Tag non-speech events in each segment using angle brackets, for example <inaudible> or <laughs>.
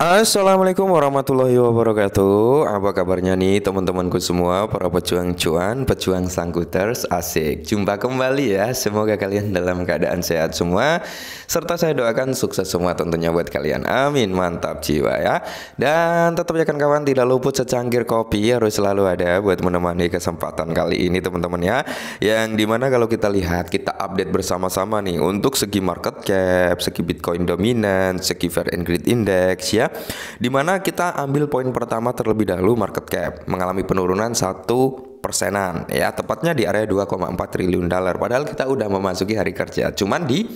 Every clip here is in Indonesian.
Assalamualaikum warahmatullahi wabarakatuh Apa kabarnya nih teman-temanku semua Para pejuang cuan, pejuang sangkuters Asik, jumpa kembali ya Semoga kalian dalam keadaan sehat semua Serta saya doakan sukses semua tentunya buat kalian Amin, mantap jiwa ya Dan tetap ya kan kawan Tidak luput secangkir kopi harus selalu ada Buat menemani kesempatan kali ini teman-teman ya Yang dimana kalau kita lihat Kita update bersama-sama nih Untuk segi market cap, segi bitcoin dominan Segi fair and greed index ya di Dimana kita ambil poin pertama terlebih dahulu market cap mengalami penurunan satu persenan ya tepatnya di area 2,4 triliun dolar padahal kita udah memasuki hari kerja cuman di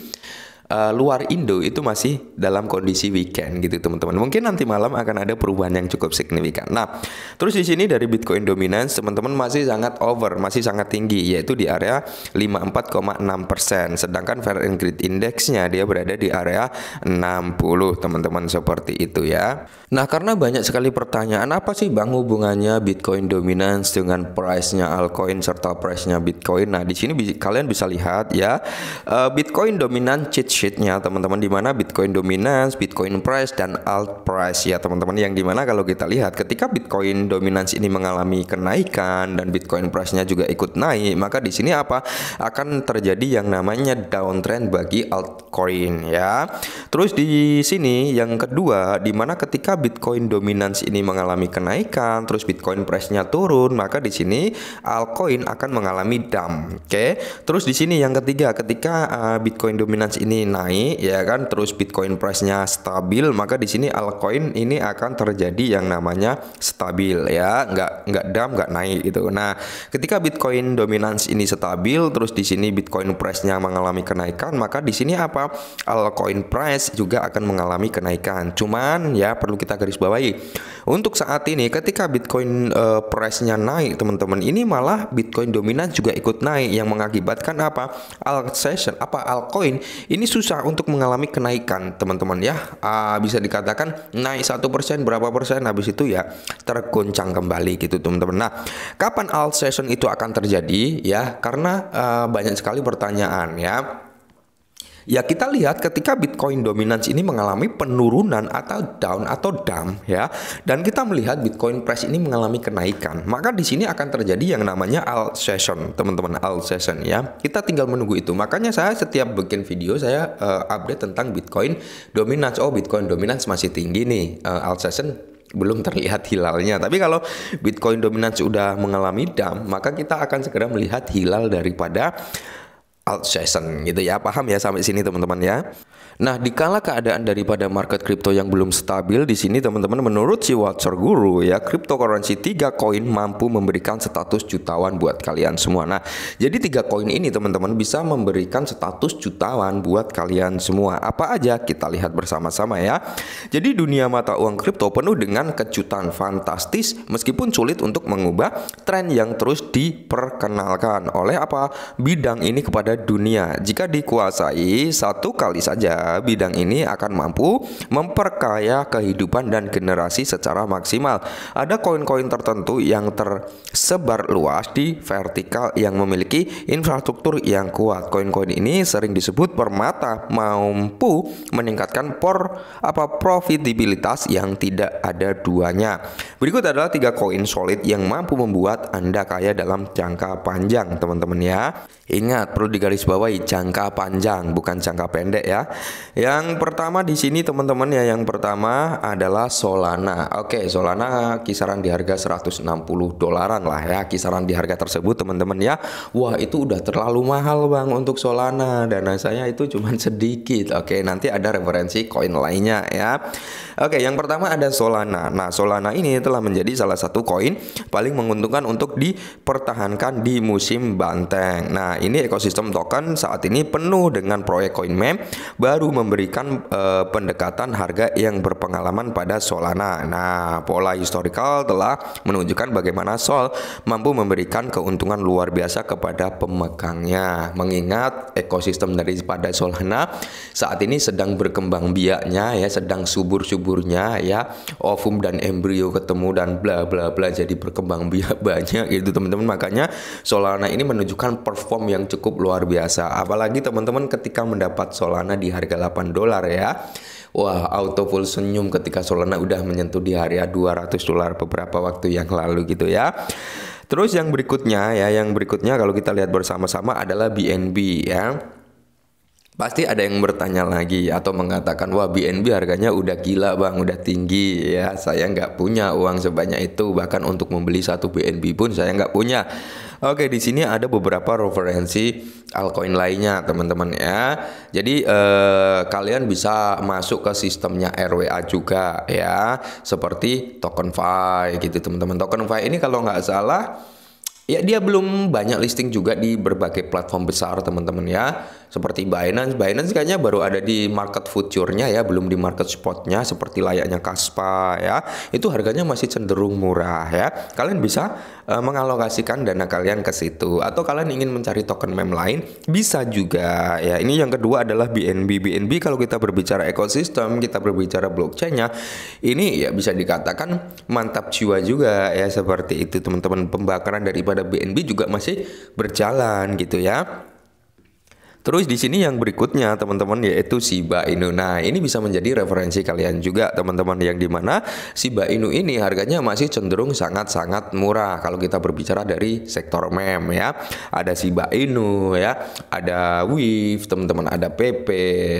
uh, luar Indo itu masih dalam kondisi weekend gitu teman-teman. Mungkin nanti malam akan ada perubahan yang cukup signifikan. Nah, terus di sini dari Bitcoin dominance teman-teman masih sangat over, masih sangat tinggi yaitu di area 54,6%. Sedangkan Fair and Greed Indexnya dia berada di area 60 teman-teman seperti itu ya. Nah, karena banyak sekali pertanyaan apa sih Bang hubungannya Bitcoin dominance dengan price-nya altcoin serta price-nya Bitcoin. Nah, di sini kalian bisa lihat ya, uh, Bitcoin dominance sheetnya teman-teman di mana Bitcoin dominance, Bitcoin price dan alt price ya teman-teman yang dimana kalau kita lihat ketika Bitcoin dominance ini mengalami kenaikan dan Bitcoin price-nya juga ikut naik maka di sini apa akan terjadi yang namanya downtrend bagi altcoin ya. Terus di sini yang kedua di mana ketika Bitcoin dominance ini mengalami kenaikan terus Bitcoin price-nya turun maka di sini altcoin akan mengalami dump. Oke. Okay? Terus di sini yang ketiga ketika eh, Bitcoin dominance ini naik ya kan terus Bitcoin price-nya stabil maka di sini altcoin ini akan terjadi yang namanya stabil ya nggak nggak dam nggak naik gitu nah ketika Bitcoin dominance ini stabil terus di sini Bitcoin price-nya mengalami kenaikan maka di sini apa altcoin price juga akan mengalami kenaikan cuman ya perlu kita garis bawahi untuk saat ini ketika Bitcoin uh, price-nya naik teman-teman ini malah Bitcoin dominan juga ikut naik yang mengakibatkan apa alt session apa altcoin ini susah untuk mengalami kenaikan teman-teman ya uh, bisa dikatakan naik satu persen berapa persen habis itu ya terguncang kembali gitu teman-teman nah kapan alt session itu akan terjadi ya karena uh, banyak sekali pertanyaan ya Ya kita lihat ketika Bitcoin dominance ini mengalami penurunan atau down atau dump ya dan kita melihat Bitcoin price ini mengalami kenaikan maka di sini akan terjadi yang namanya alt session teman-teman alt session ya kita tinggal menunggu itu makanya saya setiap bikin video saya uh, update tentang Bitcoin dominance oh Bitcoin dominance masih tinggi nih uh, eh, alt session belum terlihat hilalnya. Tapi kalau Bitcoin Dominance sudah mengalami dam, maka kita akan segera melihat hilal daripada alt session gitu ya. Paham ya sampai sini teman-teman ya? Nah, dikala keadaan daripada market kripto yang belum stabil di sini teman-teman menurut si Watcher Guru ya, cryptocurrency 3 koin mampu memberikan status jutawan buat kalian semua. Nah, jadi tiga koin ini teman-teman bisa memberikan status jutawan buat kalian semua. Apa aja kita lihat bersama-sama ya. Jadi dunia mata uang kripto penuh dengan kejutan fantastis meskipun sulit untuk mengubah tren yang terus diperkenalkan oleh apa? bidang ini kepada dunia. Jika dikuasai satu kali saja bidang ini akan mampu memperkaya kehidupan dan generasi secara maksimal. Ada koin-koin tertentu yang tersebar luas di vertikal yang memiliki infrastruktur yang kuat. Koin-koin ini sering disebut permata mampu meningkatkan por apa profitabilitas yang tidak ada duanya. Berikut adalah tiga koin solid yang mampu membuat Anda kaya dalam jangka panjang, teman-teman ya. Ingat, perlu digarisbawahi jangka panjang, bukan jangka pendek ya. Yang pertama di sini teman-teman ya, yang pertama adalah Solana. Oke, Solana kisaran di harga 160 dolaran lah ya, kisaran di harga tersebut teman-teman ya. Wah, itu udah terlalu mahal Bang untuk Solana. Dana saya itu cuma sedikit. Oke, nanti ada referensi koin lainnya ya. Oke, yang pertama ada Solana. Nah, Solana ini telah menjadi salah satu koin paling menguntungkan untuk dipertahankan di musim banteng. Nah, ini ekosistem token saat ini penuh dengan proyek koin meme baru baru memberikan uh, pendekatan harga yang berpengalaman pada Solana. Nah, pola historical telah menunjukkan bagaimana Sol mampu memberikan keuntungan luar biasa kepada pemegangnya. Mengingat ekosistem daripada Solana saat ini sedang berkembang biaknya ya, sedang subur-suburnya ya, ovum dan embrio ketemu dan bla bla bla jadi berkembang biak <laughs> banyak gitu teman-teman. Makanya Solana ini menunjukkan perform yang cukup luar biasa. Apalagi teman-teman ketika mendapat Solana di harga 8 dolar ya. Wah, auto full senyum ketika Solana udah menyentuh di area 200 dolar beberapa waktu yang lalu gitu ya. Terus yang berikutnya ya, yang berikutnya kalau kita lihat bersama-sama adalah BNB ya. Pasti ada yang bertanya lagi atau mengatakan wah BNB harganya udah gila bang, udah tinggi ya. Saya nggak punya uang sebanyak itu bahkan untuk membeli satu BNB pun saya nggak punya. Oke, di sini ada beberapa referensi altcoin lainnya, teman-teman ya. Jadi eh, kalian bisa masuk ke sistemnya RWA juga ya, seperti TokenFi gitu, teman-teman. TokenFi ini kalau nggak salah ya dia belum banyak listing juga di berbagai platform besar, teman-teman ya seperti Binance. Binance kayaknya baru ada di market future-nya ya, belum di market spot-nya seperti layaknya Kaspa ya. Itu harganya masih cenderung murah ya. Kalian bisa e, mengalokasikan dana kalian ke situ atau kalian ingin mencari token meme lain bisa juga ya. Ini yang kedua adalah BNB. BNB kalau kita berbicara ekosistem, kita berbicara blockchain-nya, ini ya bisa dikatakan mantap jiwa juga ya seperti itu teman-teman. Pembakaran daripada BNB juga masih berjalan gitu ya. Terus di sini yang berikutnya teman-teman yaitu Shiba Inu. Nah ini bisa menjadi referensi kalian juga teman-teman yang mana Shiba Inu ini harganya masih cenderung sangat-sangat murah kalau kita berbicara dari sektor mem ya. Ada Shiba Inu ya, ada Wif teman-teman, ada PP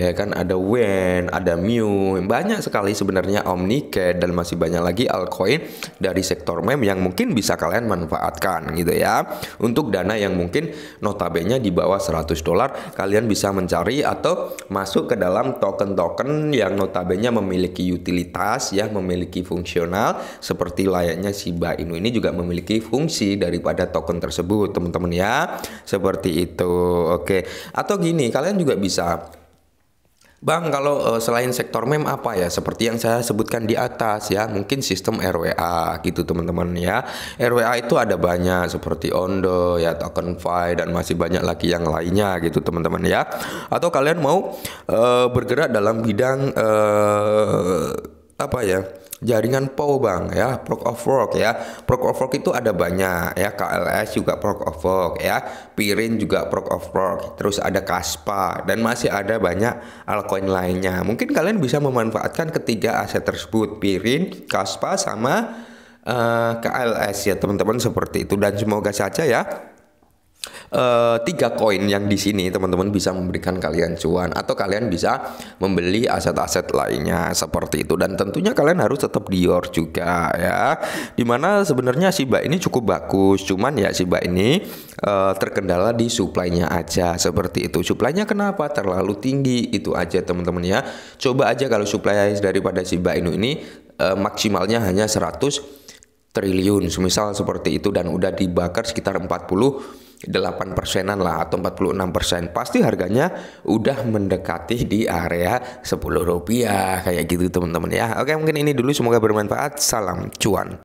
ya kan, ada Wen, ada Miu, banyak sekali sebenarnya Omniket dan masih banyak lagi altcoin dari sektor mem yang mungkin bisa kalian manfaatkan gitu ya untuk dana yang mungkin notabene di bawah 100 dolar kalian bisa mencari atau masuk ke dalam token-token yang notabene memiliki utilitas ya, memiliki fungsional seperti layaknya Shiba Inu ini juga memiliki fungsi daripada token tersebut, teman-teman ya. Seperti itu. Oke. Atau gini, kalian juga bisa Bang, kalau uh, selain sektor mem apa ya? Seperti yang saya sebutkan di atas ya, mungkin sistem RWA gitu teman-teman ya. RWA itu ada banyak seperti Ondo ya, Tokenfi dan masih banyak lagi yang lainnya gitu teman-teman ya. Atau kalian mau uh, bergerak dalam bidang uh, apa ya jaringan PO bang ya proof of work ya proof of work itu ada banyak ya KLS juga proof of work ya Pirin juga proof of work terus ada Kaspa dan masih ada banyak altcoin lainnya mungkin kalian bisa memanfaatkan ketiga aset tersebut Pirin Kaspa sama uh, eh, KLS ya teman-teman seperti itu dan semoga saja ya Uh, tiga koin yang di sini teman-teman bisa memberikan kalian cuan atau kalian bisa membeli aset-aset lainnya seperti itu dan tentunya kalian harus tetap Dior juga ya dimana sebenarnya Shiba ini cukup bagus cuman ya Shiba ini uh, terkendala di suplainya aja seperti itu suplainya kenapa terlalu tinggi itu aja teman-teman ya coba aja kalau suplai daripada Shiba Inu ini uh, maksimalnya hanya 100 triliun semisal seperti itu dan udah dibakar sekitar 40 8 persenan lah atau 46 persen pasti harganya udah mendekati di area 10 rupiah kayak gitu teman-teman ya oke mungkin ini dulu semoga bermanfaat salam cuan